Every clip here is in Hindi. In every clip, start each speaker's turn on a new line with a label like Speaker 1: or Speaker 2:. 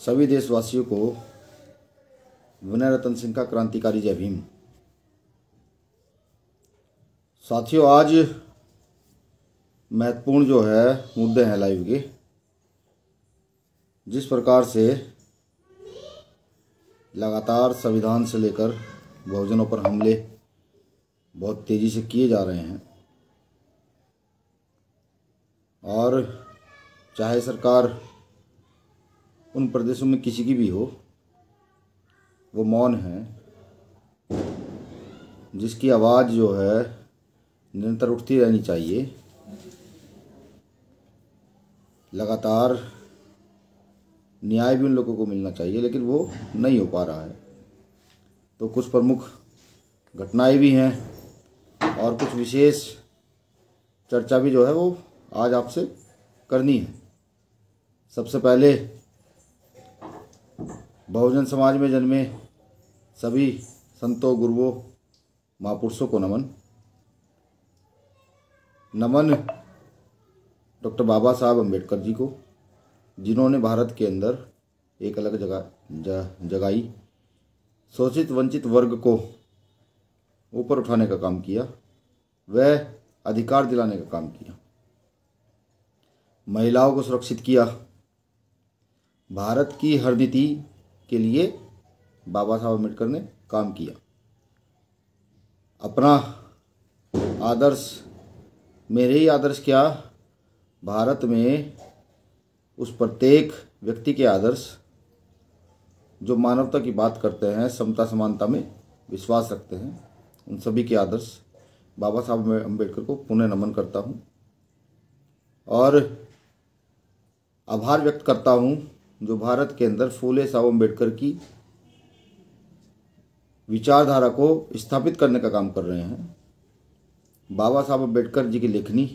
Speaker 1: सभी देशवासियों को विनय रतन सिंह का क्रांतिकारी जय भीम साथियों आज महत्वपूर्ण जो है मुद्दे हैं लाइव के जिस प्रकार से लगातार संविधान से लेकर बहुजनों पर हमले बहुत तेज़ी से किए जा रहे हैं और चाहे सरकार उन प्रदेशों में किसी की भी हो वो मौन है जिसकी आवाज़ जो है निरंतर उठती रहनी चाहिए लगातार न्याय भी उन लोगों को मिलना चाहिए लेकिन वो नहीं हो पा रहा है तो कुछ प्रमुख घटनाएं भी हैं और कुछ विशेष चर्चा भी जो है वो आज आपसे करनी है सबसे पहले बहुजन समाज में जन्मे सभी संतों गुरुओं महापुरुषों को नमन नमन डॉक्टर बाबा साहब अंबेडकर जी को जिन्होंने भारत के अंदर एक अलग जगह जगाई शोषित वंचित वर्ग को ऊपर उठाने का काम किया वह अधिकार दिलाने का काम किया महिलाओं को सुरक्षित किया भारत की हर नीति के लिए बाबा साहब अम्बेडकर ने काम किया अपना आदर्श मेरे ही आदर्श क्या भारत में उस प्रत्येक व्यक्ति के आदर्श जो मानवता की बात करते हैं समता समानता में विश्वास रखते हैं उन सभी के आदर्श बाबा साहब अम्बेडकर को पुनः नमन करता हूँ और आभार व्यक्त करता हूँ जो भारत के अंदर फूले साहब अम्बेडकर की विचारधारा को स्थापित करने का काम कर रहे हैं बाबा साहब अम्बेडकर जी की लेखनी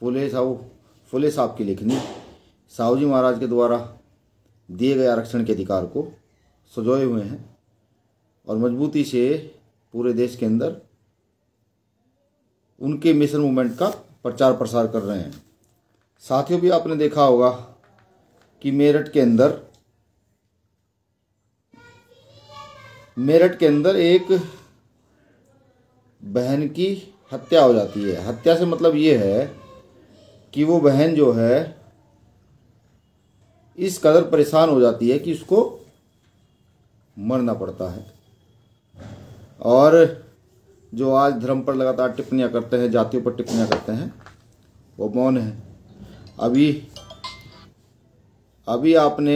Speaker 1: फूले साहू फूले साहब की लेखनी साहू जी महाराज के द्वारा दिए गए आरक्षण के अधिकार को सजोए हुए हैं और मजबूती से पूरे देश के अंदर उनके मिशन मूवमेंट का प्रचार प्रसार कर रहे हैं साथियों भी आपने देखा होगा कि मेरठ के अंदर मेरठ के अंदर एक बहन की हत्या हो जाती है हत्या से मतलब ये है कि वो बहन जो है इस कदर परेशान हो जाती है कि उसको मरना पड़ता है और जो आज धर्म पर लगातार टिप्पणियां करते हैं जातियों पर टिप्पणियां करते हैं वो मौन है अभी अभी आपने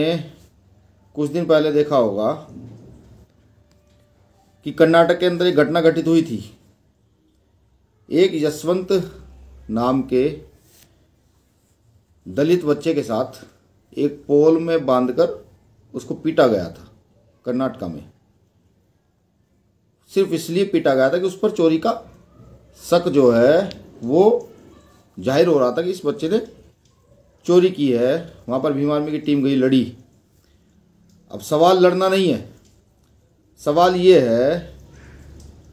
Speaker 1: कुछ दिन पहले देखा होगा कि कर्नाटक के अंदर एक घटना घटित हुई थी एक यशवंत नाम के दलित बच्चे के साथ एक पोल में बांधकर उसको पीटा गया था कर्नाटका में सिर्फ इसलिए पीटा गया था कि उस पर चोरी का शक जो है वो जाहिर हो रहा था कि इस बच्चे ने चोरी की है वहाँ पर भीम आर्मी की टीम गई लड़ी अब सवाल लड़ना नहीं है सवाल ये है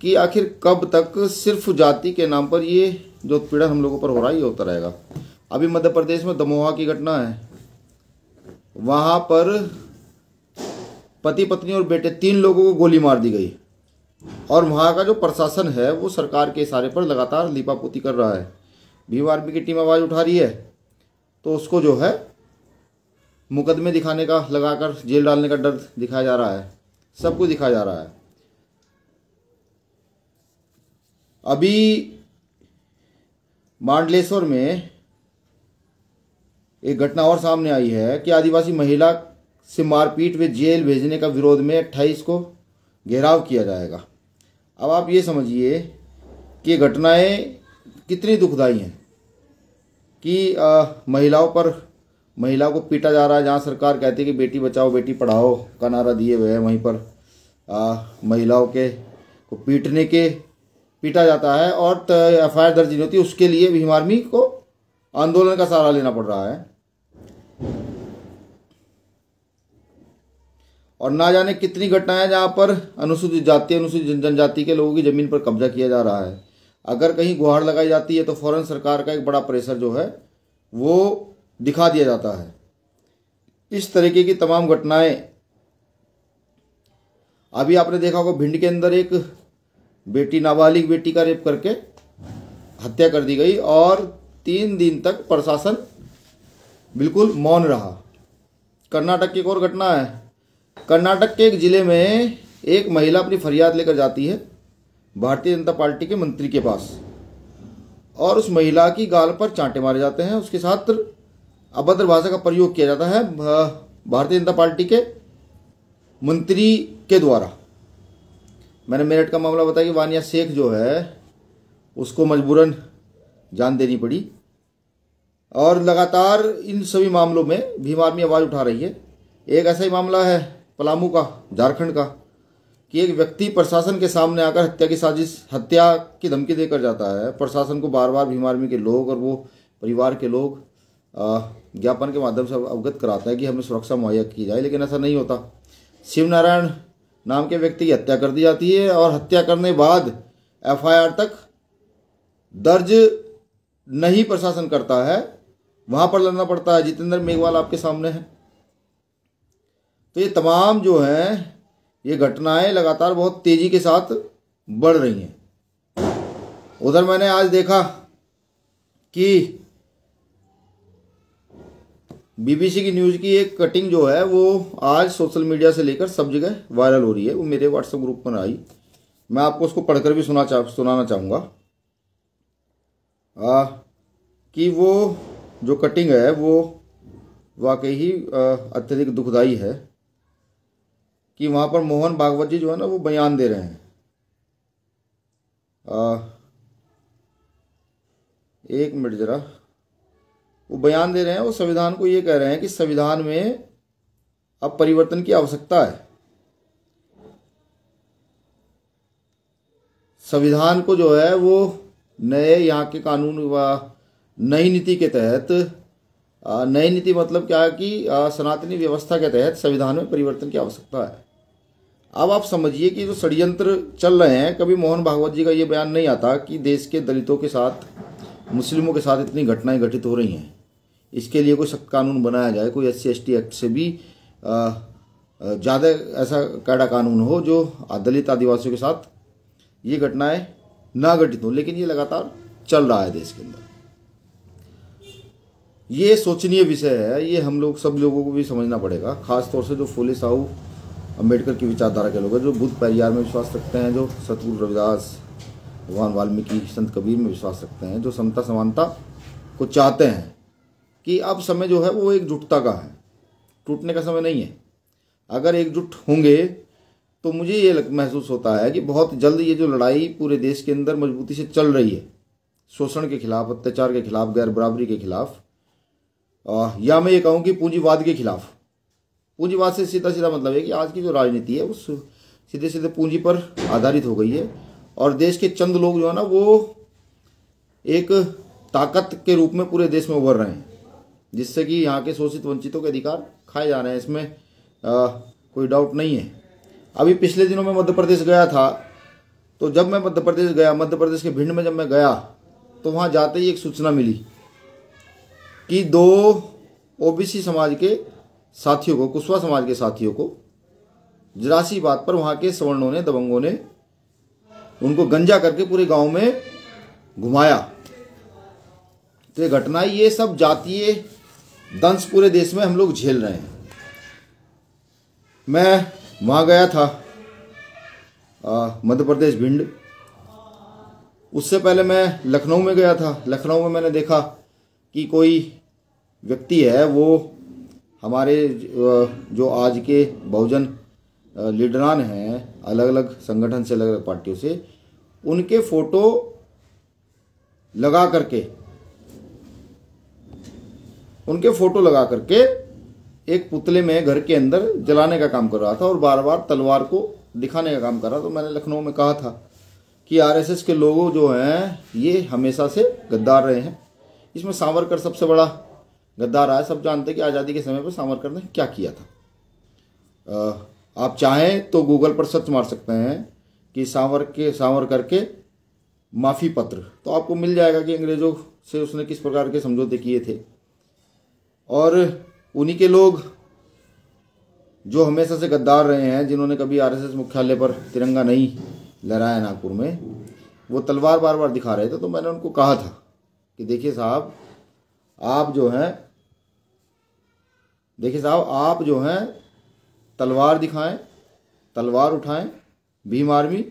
Speaker 1: कि आखिर कब तक सिर्फ जाति के नाम पर ये जो उत्पीड़न हम लोगों पर हो रहा है ये होता रहेगा अभी मध्य प्रदेश में दमोहा की घटना है वहाँ पर पति पत्नी और बेटे तीन लोगों को गोली मार दी गई और वहाँ का जो प्रशासन है वो सरकार के इशारे पर लगातार लीपापोती कर रहा है भीम आर्मी की टीम आवाज़ उठा रही है तो उसको जो है मुकदमे दिखाने का लगाकर जेल डालने का डर दिखाया जा रहा है सब कुछ दिखाया जा रहा है अभी मांडलेश्वर में एक घटना और सामने आई है कि आदिवासी महिला से मारपीट व जेल भेजने का विरोध में अट्ठाईस को घेराव किया जाएगा अब आप ये समझिए कि घटनाएं कितनी दुखदाई हैं कि आ, महिलाओं पर महिला को पीटा जा रहा है जहाँ सरकार कहती है कि बेटी बचाओ बेटी पढ़ाओ का नारा दिए हुए हैं वहीं पर आ, महिलाओं के को पीटने के पीटा जाता है और एफ आई दर्ज नहीं होती उसके लिए भीम आर्मी को आंदोलन का सहारा लेना पड़ रहा है और ना जाने कितनी घटनाएं जहाँ पर अनुसूचित जाति अनुसूचित जनजाति के लोगों की ज़मीन पर कब्जा किया जा रहा है अगर कहीं गुहार लगाई जाती है तो फौरन सरकार का एक बड़ा प्रेशर जो है वो दिखा दिया जाता है इस तरीके की तमाम घटनाएं अभी आपने देखा होगा भिंड के अंदर एक बेटी नाबालिग बेटी का रेप करके हत्या कर दी गई और तीन दिन तक प्रशासन बिल्कुल मौन रहा कर्नाटक की एक और घटना है कर्नाटक के एक ज़िले में एक महिला अपनी फरियाद लेकर जाती है भारतीय जनता पार्टी के मंत्री के पास और उस महिला की गाल पर चांटे मारे जाते हैं उसके साथ अभद्र भाषा का प्रयोग किया जाता है भारतीय जनता पार्टी के मंत्री के द्वारा मैंने मेरठ का मामला बताया कि वानिया शेख जो है उसको मजबूरन जान देनी पड़ी और लगातार इन सभी मामलों में भीम आर्मी आवाज़ उठा रही है एक ऐसा ही मामला है पलामू का झारखंड का कि एक व्यक्ति प्रशासन के सामने आकर हत्या की साजिश हत्या की धमकी देकर जाता है प्रशासन को बार बार भीम आर्मी के लोग और वो परिवार के लोग ज्ञापन के माध्यम से अवगत कराता है कि हमें सुरक्षा मुहैया की जाए लेकिन ऐसा नहीं होता शिवनारायण नाम के व्यक्ति की हत्या कर दी जाती है और हत्या करने बाद एफआईआर तक दर्ज नहीं प्रशासन करता है वहाँ पर लड़ना पड़ता है जितेंद्र मेघवाल आपके सामने है तो ये तमाम जो हैं ये घटनाएं लगातार बहुत तेज़ी के साथ बढ़ रही हैं उधर मैंने आज देखा कि बीबीसी की न्यूज़ की एक कटिंग जो है वो आज सोशल मीडिया से लेकर सब जगह वायरल हो रही है वो मेरे व्हाट्सएप ग्रुप पर आई मैं आपको उसको पढ़कर भी सुना चा, सुनाना चाहूँगा कि वो जो कटिंग है वो वाकई ही अत्यधिक दुखदाई है कि वहां पर मोहन भागवत जी जो है ना वो बयान दे रहे हैं आ, एक मिनट ज़रा वो बयान दे रहे हैं वो संविधान को ये कह रहे हैं कि संविधान में अब परिवर्तन की आवश्यकता है संविधान को जो है वो नए यहाँ के कानून व नई नीति के तहत नई नीति मतलब क्या है कि सनातनी व्यवस्था के तहत संविधान में परिवर्तन की आवश्यकता है अब आप समझिए कि जो षड्यंत्र चल रहे हैं कभी मोहन भागवत जी का ये बयान नहीं आता कि देश के दलितों के साथ मुस्लिमों के साथ इतनी घटनाएं घटित हो रही हैं इसके लिए कोई सख्त कानून बनाया जाए कोई एस सी एक्ट से भी ज़्यादा ऐसा कैडा कानून हो जो दलित आदिवासियों के साथ ये घटनाएं ना घटित हों लेकिन ये लगातार चल रहा है देश के अंदर ये सोचनीय विषय है ये हम लोग सब लोगों को भी समझना पड़ेगा खासतौर से जो फूले साहू अम्बेडकर की विचारधारा के लोग हैं जो बुद्ध परिवार में विश्वास रखते हैं जो सतगुरु रविदास भगवान वाल्मीकि संत कबीर में विश्वास रखते हैं जो समता समानता को चाहते हैं कि अब समय जो है वो एकजुटता का है टूटने का समय नहीं है अगर एकजुट होंगे तो मुझे ये महसूस होता है कि बहुत जल्द ये जो लड़ाई पूरे देश के अंदर मजबूती से चल रही है शोषण के खिलाफ अत्याचार के खिलाफ गैर बराबरी के खिलाफ या मैं ये कहूँ कि पूंजीवाद के खिलाफ पूंजीवाद से सीधा सीधा मतलब है कि आज की जो राजनीति है वो सीधे सीधे पूंजी पर आधारित हो गई है और देश के चंद लोग जो है ना वो एक ताकत के रूप में पूरे देश में उभर रहे हैं जिससे कि यहाँ के शोषित वंचितों के अधिकार खाए जा रहे हैं इसमें आ, कोई डाउट नहीं है अभी पिछले दिनों में मध्य प्रदेश गया था तो जब मैं मध्य प्रदेश गया मध्य प्रदेश के भिंड में जब मैं गया तो वहाँ जाते ही एक सूचना मिली कि दो ओबीसी समाज के साथियों को कुशवा समाज के साथियों को जरासी बात पर वहां के सवर्णों ने दबंगों ने उनको गंजा करके पूरे गांव में घुमाया तो ये घटना ये सब जातीय दंश पूरे देश में हम लोग झेल रहे हैं मैं वहां गया था मध्य प्रदेश भिंड उससे पहले मैं लखनऊ में गया था लखनऊ में मैंने देखा कि कोई व्यक्ति है वो हमारे जो आज के बहुजन लीडरान हैं अलग अलग संगठन से अलग अलग पार्टियों से उनके फोटो लगा करके उनके फोटो लगा करके एक पुतले में घर के अंदर जलाने का काम कर रहा था और बार बार तलवार को दिखाने का काम कर रहा था तो मैंने लखनऊ में कहा था कि आरएसएस के लोगों जो हैं ये हमेशा से गद्दार रहे हैं इसमें सांवरकर सबसे बड़ा गद्दार आया सब जानते कि आज़ादी के समय पर सावरकर ने क्या किया था आप चाहें तो गूगल पर सर्च मार सकते हैं कि सावर के सावर करके माफ़ी पत्र तो आपको मिल जाएगा कि अंग्रेज़ों से उसने किस प्रकार के समझौते किए थे और उन्हीं के लोग जो हमेशा से गद्दार रहे हैं जिन्होंने कभी आरएसएस मुख्यालय पर तिरंगा नहीं लहराया नागपुर में वो तलवार बार बार दिखा रहे थे तो मैंने उनको कहा था कि देखिए साहब आप जो हैं देखिए साहब आप जो हैं तलवार दिखाएं तलवार उठाएं भीम आर्मी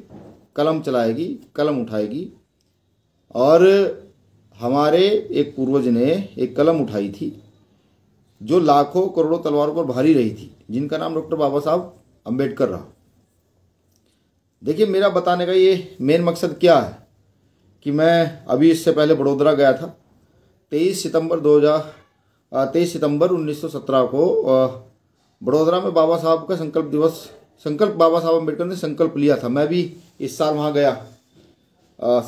Speaker 1: कलम चलाएगी कलम उठाएगी और हमारे एक पूर्वज ने एक कलम उठाई थी जो लाखों करोड़ों तलवारों पर भारी रही थी जिनका नाम डॉक्टर बाबा साहब अंबेडकर रहा देखिए मेरा बताने का ये मेन मकसद क्या है कि मैं अभी इससे पहले बड़ोदरा गया था तेईस सितंबर हजार तेईस सितंबर 1917 को बड़ोदरा में बाबा साहब का संकल्प दिवस संकल्प बाबा साहब अम्बेडकर ने संकल्प लिया था मैं भी इस साल वहाँ गया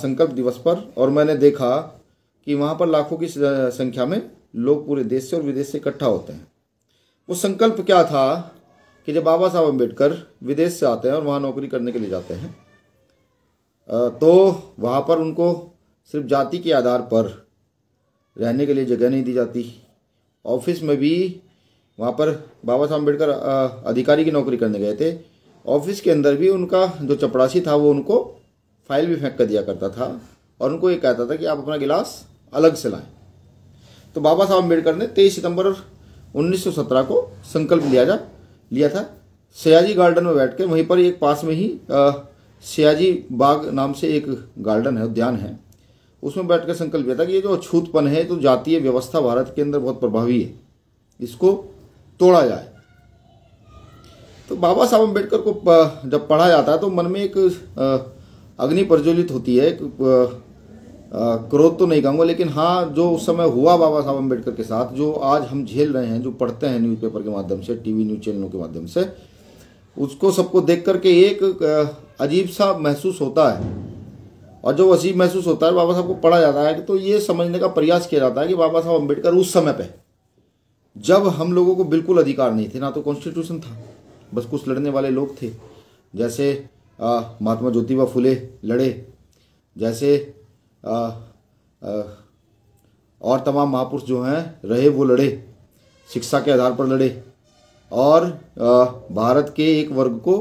Speaker 1: संकल्प दिवस पर और मैंने देखा कि वहाँ पर लाखों की संख्या में लोग पूरे देश से और विदेश से इकट्ठा होते हैं वो संकल्प क्या था कि जब बाबा साहब अम्बेडकर विदेश से आते हैं और वहाँ नौकरी करने के लिए जाते हैं तो वहाँ पर उनको सिर्फ जाति के आधार पर रहने के लिए जगह नहीं दी जाती ऑफिस में भी वहाँ पर बाबा साहब अम्बेडकर अधिकारी की नौकरी करने गए थे ऑफिस के अंदर भी उनका जो चपड़ासी था वो उनको फाइल भी फेंक कर दिया करता था और उनको ये कहता था कि आप अपना गिलास अलग से लाएं तो बाबा साहब अम्बेडकर ने तेईस सितंबर 1917 को संकल्प लिया जा लिया था सयाजी गार्डन में बैठ कर वहीं पर एक पास में ही सयाजी बाग नाम से एक गार्डन है उद्यान है उसमें बैठकर संकल्प लिया था कि ये जो अछूतपन है जो तो जातीय व्यवस्था भारत के अंदर बहुत प्रभावी है इसको तोड़ा जाए तो बाबा साहब अम्बेडकर को जब पढ़ा जाता है तो मन में एक अग्नि प्रज्वलित होती है क्रोध तो नहीं कहूँगा लेकिन हाँ जो उस समय हुआ बाबा साहब अम्बेडकर के साथ जो आज हम झेल रहे हैं जो पढ़ते हैं न्यूज़पेपर के माध्यम से टीवी न्यूज़ चैनलों के माध्यम से उसको सबको देख करके एक अजीब सा महसूस होता है और जो वसीब महसूस होता है बाबा साहब को पढ़ा जाता है तो ये समझने का प्रयास किया जाता है कि बाबा साहब अम्बेडकर उस समय पर जब हम लोगों को बिल्कुल अधिकार नहीं थे ना तो कॉन्स्टिट्यूशन था बस कुछ लड़ने वाले लोग थे जैसे महात्मा ज्योतिबा फुले लड़े जैसे आ, आ, और तमाम महापुरुष जो हैं रहे वो लड़े शिक्षा के आधार पर लड़े और आ, भारत के एक वर्ग को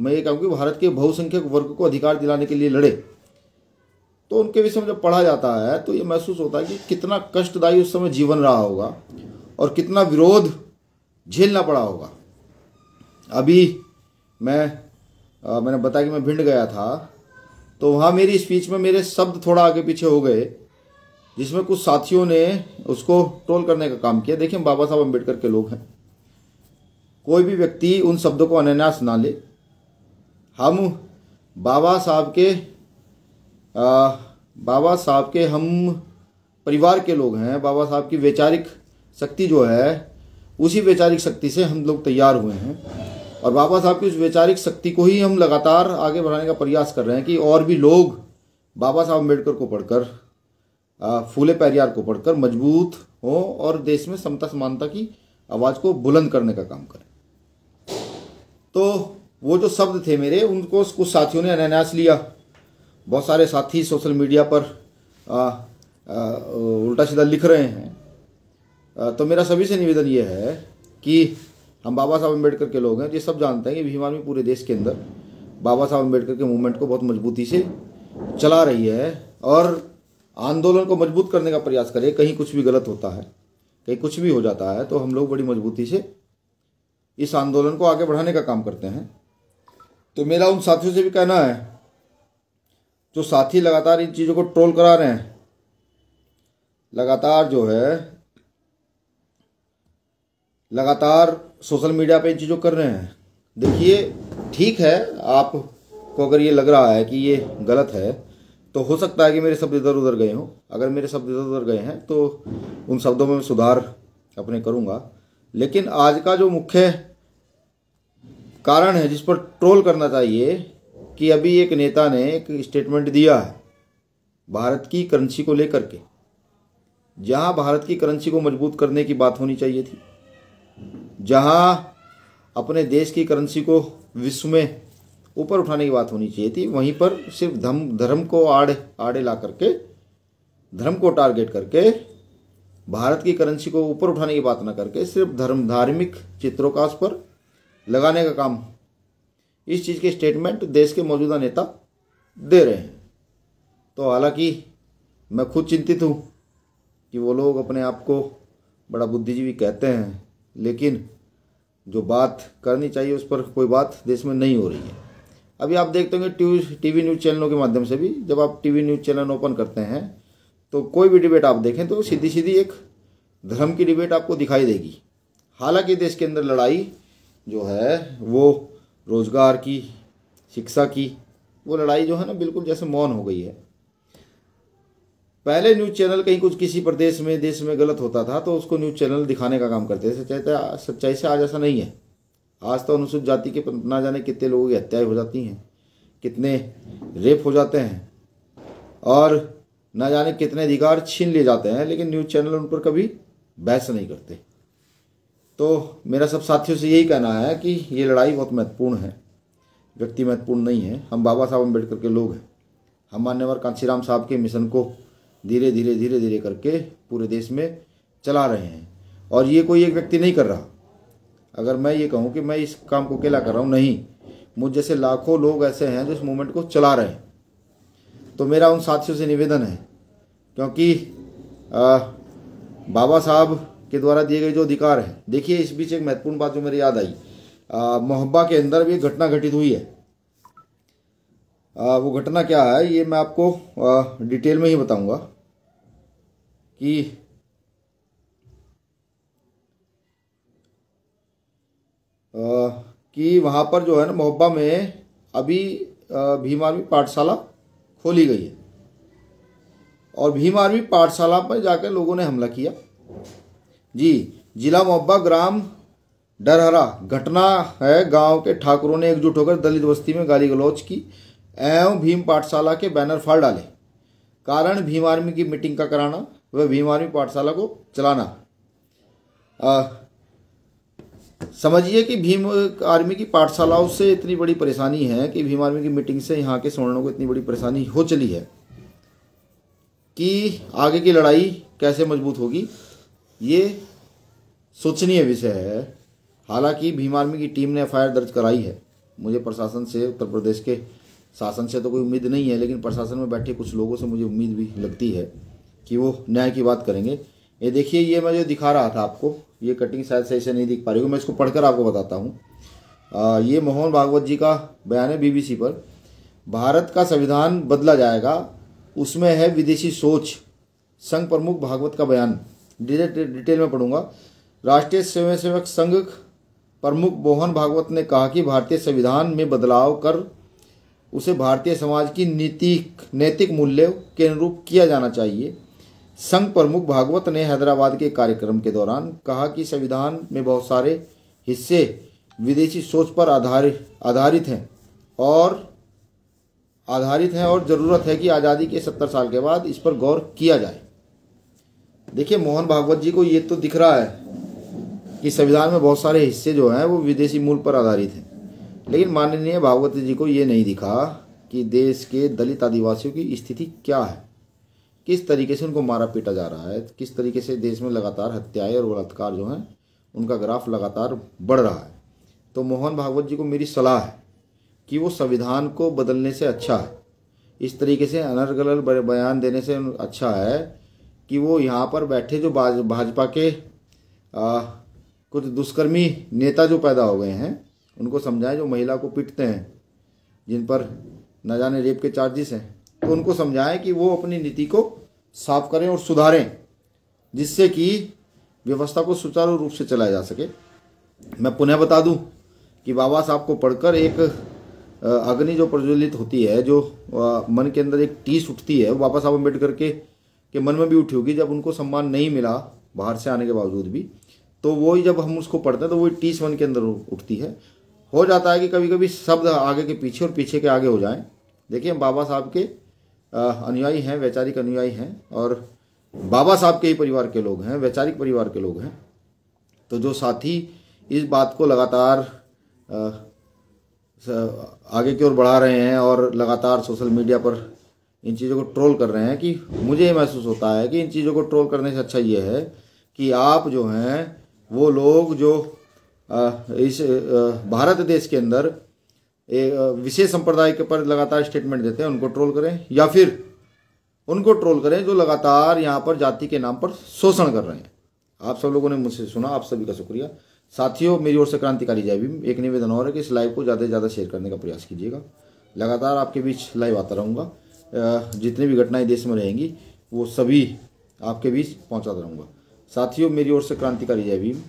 Speaker 1: मैं ये कहूँ कि भारत के बहुसंख्यक वर्ग को अधिकार दिलाने के लिए लड़े तो उनके विषय में जब पढ़ा जाता है तो ये महसूस होता है कि कितना कष्टदायी उस समय जीवन रहा होगा और कितना विरोध झेलना पड़ा होगा अभी मैं आ, मैंने बताया कि मैं भिंड गया था तो वहाँ मेरी स्पीच में मेरे शब्द थोड़ा आगे पीछे हो गए जिसमें कुछ साथियों ने उसको ट्रोल करने का काम किया देखिए बाबा साहब अम्बेडकर के लोग हैं कोई भी व्यक्ति उन शब्दों को अनन्यास ना ले हम बाबा साहब के आ, बाबा साहब के हम परिवार के लोग हैं बाबा साहब की वैचारिक शक्ति जो है उसी वैचारिक शक्ति से हम लोग तैयार हुए हैं और बाबा साहब की उस वैचारिक शक्ति को ही हम लगातार आगे बढ़ाने का प्रयास कर रहे हैं कि और भी लोग बाबा साहब अम्बेडकर को पढ़कर फूले पैरियार को पढ़कर मजबूत हों और देश में समता समानता की आवाज़ को बुलंद करने का काम करें तो वो जो शब्द थे मेरे उनको कुछ साथियों ने अनायास लिया बहुत सारे साथी सोशल मीडिया पर आ, आ, उल्टा सीधा लिख रहे हैं आ, तो मेरा सभी से निवेदन ये है कि हम बाबा साहब अम्बेडकर के लोग हैं ये सब जानते हैं कि भी पूरे देश के अंदर बाबा साहब अम्बेडकर के मूवमेंट को बहुत मजबूती से चला रही है और आंदोलन को मजबूत करने का प्रयास करे कहीं कुछ भी गलत होता है कहीं कुछ भी हो जाता है तो हम लोग बड़ी मजबूती से इस आंदोलन को आगे बढ़ाने का काम करते हैं तो मेरा उन साथियों से भी कहना है जो साथी लगातार इन चीज़ों को ट्रोल करा रहे हैं लगातार जो है लगातार सोशल मीडिया पे इन चीज़ों कर रहे हैं देखिए ठीक है आपको अगर ये लग रहा है कि ये गलत है तो हो सकता है कि मेरे शब्द इधर उधर गए हों अगर मेरे शब्द इधर उधर गए हैं तो उन शब्दों में सुधार अपने करूँगा लेकिन आज का जो मुख्य कारण है जिस पर ट्रोल करना चाहिए कि अभी एक नेता ने एक स्टेटमेंट दिया है भारत की करेंसी को लेकर के जहां भारत की करेंसी को मजबूत करने की बात होनी चाहिए थी जहां अपने देश की करेंसी को विश्व में ऊपर उठाने की बात होनी चाहिए थी वहीं पर सिर्फ धम धर्म को आड़े आड़े ला करके धर्म को टारगेट करके भारत की करेंसी को ऊपर उठाने की बात ना करके सिर्फ धर्म धार्मिक चित्रों का उस पर लगाने का काम इस चीज़ के स्टेटमेंट देश के मौजूदा नेता दे रहे हैं तो हालांकि मैं खुद चिंतित हूँ कि वो लोग अपने आप को बड़ा बुद्धिजीवी कहते हैं लेकिन जो बात करनी चाहिए उस पर कोई बात देश में नहीं हो रही है अभी आप देखते होंगे टीवी न्यूज़ चैनलों के माध्यम से भी जब आप टीवी न्यूज़ चैनल ओपन करते हैं तो कोई भी डिबेट आप देखें तो सीधी सीधी एक धर्म की डिबेट आपको दिखाई देगी हालांकि देश के अंदर लड़ाई जो है वो रोज़गार की शिक्षा की वो लड़ाई जो है ना बिल्कुल जैसे मौन हो गई है पहले न्यूज़ चैनल कहीं कुछ किसी प्रदेश में देश में गलत होता था तो उसको न्यूज़ चैनल दिखाने का काम करते थे सच्चाई तो सच्चाई से आज ऐसा नहीं है आज तो अनुसूचित जाति के ना जाने कितने लोगों की हत्याएं हो जाती हैं कितने रेप हो जाते हैं और ना जाने कितने अधिकार छीन लिए जाते हैं लेकिन न्यूज़ चैनल उन पर कभी बहस नहीं करते तो मेरा सब साथियों से यही कहना है कि ये लड़ाई बहुत महत्वपूर्ण है व्यक्ति महत्वपूर्ण नहीं है हम बाबा साहब अम्बेडकर के लोग हैं हम मान्यवर कांशीराम साहब के मिशन को धीरे धीरे धीरे धीरे करके पूरे देश में चला रहे हैं और ये कोई एक व्यक्ति नहीं कर रहा अगर मैं ये कहूँ कि मैं इस काम को अकेला कर रहा हूँ नहीं मुझ जैसे लाखों लोग ऐसे हैं जो इस मूवमेंट को चला रहे हैं तो मेरा उन साथियों से निवेदन है क्योंकि आ, बाबा साहब के द्वारा दिए गए जो अधिकार हैं देखिए इस बीच एक महत्वपूर्ण बात जो मेरी याद आई मोहब्बा के अंदर भी घटना घटित हुई है आ, वो घटना क्या है ये मैं आपको आ, डिटेल में ही बताऊंगा कि आ, कि वहाँ पर जो है ना मोहब्बा में अभी भीम आर्मी पाठशाला खोली गई है और भीम आर्मी पाठशाला पर जाकर लोगों ने हमला किया जी जिला मोब्बा ग्राम डरहरा घटना है गांव के ठाकुरों ने एकजुट होकर दलित बस्ती में गाली गलौच की एवं भीम पाठशाला के बैनर फाड़ डाले कारण भीम आर्मी की मीटिंग का कराना व भीम आर्मी पाठशाला को चलाना समझिए कि भीम आर्मी की पाठशालाओं से इतनी बड़ी परेशानी है कि भीम आर्मी की मीटिंग से यहाँ के सवर्णों को इतनी बड़ी परेशानी हो चली है कि आगे की लड़ाई कैसे मजबूत होगी ये शोचनीय विषय है हालांकि भीम आर्मी की टीम ने एफ दर्ज कराई है मुझे प्रशासन से उत्तर प्रदेश के शासन से तो कोई उम्मीद नहीं है लेकिन प्रशासन में बैठे कुछ लोगों से मुझे उम्मीद भी लगती है कि वो न्याय की बात करेंगे ये देखिए ये मैं जो दिखा रहा था आपको ये कटिंग शायद सही से नहीं दिख पा रही हूँ मैं इसको पढ़कर आपको बताता हूँ ये मोहन भागवत जी का बयान है बीबीसी पर भारत का संविधान बदला जाएगा उसमें है विदेशी सोच संघ प्रमुख भागवत का बयान डिटेल में पढ़ूंगा राष्ट्रीय स्वयंसेवक संघ प्रमुख मोहन भागवत ने कहा कि भारतीय संविधान में बदलाव कर उसे भारतीय समाज की नीतिक नैतिक मूल्य के अनुरूप किया जाना चाहिए संघ प्रमुख भागवत ने हैदराबाद के कार्यक्रम के दौरान कहा कि संविधान में बहुत सारे हिस्से विदेशी सोच पर आधारित आधारित हैं और आधारित हैं और ज़रूरत है कि आज़ादी के सत्तर साल के बाद इस पर गौर किया जाए देखिए मोहन भागवत जी को ये तो दिख रहा है कि संविधान में बहुत सारे हिस्से जो हैं वो विदेशी मूल पर आधारित हैं लेकिन माननीय भागवत जी को ये नहीं दिखा कि देश के दलित आदिवासियों की स्थिति क्या है किस तरीके से उनको मारा पीटा जा रहा है किस तरीके से देश में लगातार हत्याएं और बलात्कार जो हैं उनका ग्राफ लगातार बढ़ रहा है तो मोहन भागवत जी को मेरी सलाह है कि वो संविधान को बदलने से अच्छा है इस तरीके से अनर्गल बयान देने से अच्छा है कि वो यहाँ पर बैठे जो भाजपा के आ, कुछ दुष्कर्मी नेता जो पैदा हो गए हैं उनको समझाएं जो महिला को पीटते हैं जिन पर न जाने रेप के चार्जेस हैं तो उनको समझाएं कि वो अपनी नीति को साफ करें और सुधारें जिससे कि व्यवस्था को सुचारू रूप से चलाया जा सके मैं पुनः बता दूं कि बाबा साहब को पढ़कर एक अग्नि जो प्रज्वलित होती है जो मन के अंदर एक टीस उठती है वो बाबा साहब अम्बेडकर के के मन में भी उठी होगी जब उनको सम्मान नहीं मिला बाहर से आने के बावजूद भी तो वो ही जब हम उसको पढ़ते हैं तो वो टीस वन के अंदर उठती है हो जाता है कि कभी कभी शब्द आगे के पीछे और पीछे के आगे हो जाएं देखिए हम बाबा साहब के अनुयायी हैं वैचारिक अनुयायी हैं और बाबा साहब के ही परिवार के लोग हैं वैचारिक परिवार के लोग हैं तो जो साथी इस बात को लगातार आगे की ओर बढ़ा रहे हैं और लगातार सोशल मीडिया पर इन चीज़ों को ट्रोल कर रहे हैं कि मुझे ये महसूस होता है कि इन चीज़ों को ट्रोल करने से अच्छा ये है कि आप जो हैं वो लोग जो इस भारत देश के अंदर विशेष संप्रदाय के पर लगातार स्टेटमेंट देते हैं उनको ट्रोल करें या फिर उनको ट्रोल करें जो लगातार यहाँ पर जाति के नाम पर शोषण कर रहे हैं आप सब लोगों ने मुझसे सुना आप सभी का शुक्रिया साथियों मेरी ओर से क्रांतिकारी जय भी एक निवेदन और है कि इस लाइव को ज़्यादा से ज़्यादा शेयर करने का प्रयास कीजिएगा लगातार आपके बीच लाइव आता रहूँगा जितनी भी घटनाएं देश में रहेंगी वो सभी आपके बीच पहुंचाता रहूँगा साथियों मेरी ओर से क्रांतिकारी जय भीम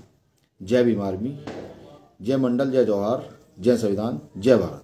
Speaker 1: जय भीम आर्मी जय मंडल जय जवाहर जय संविधान जय भारत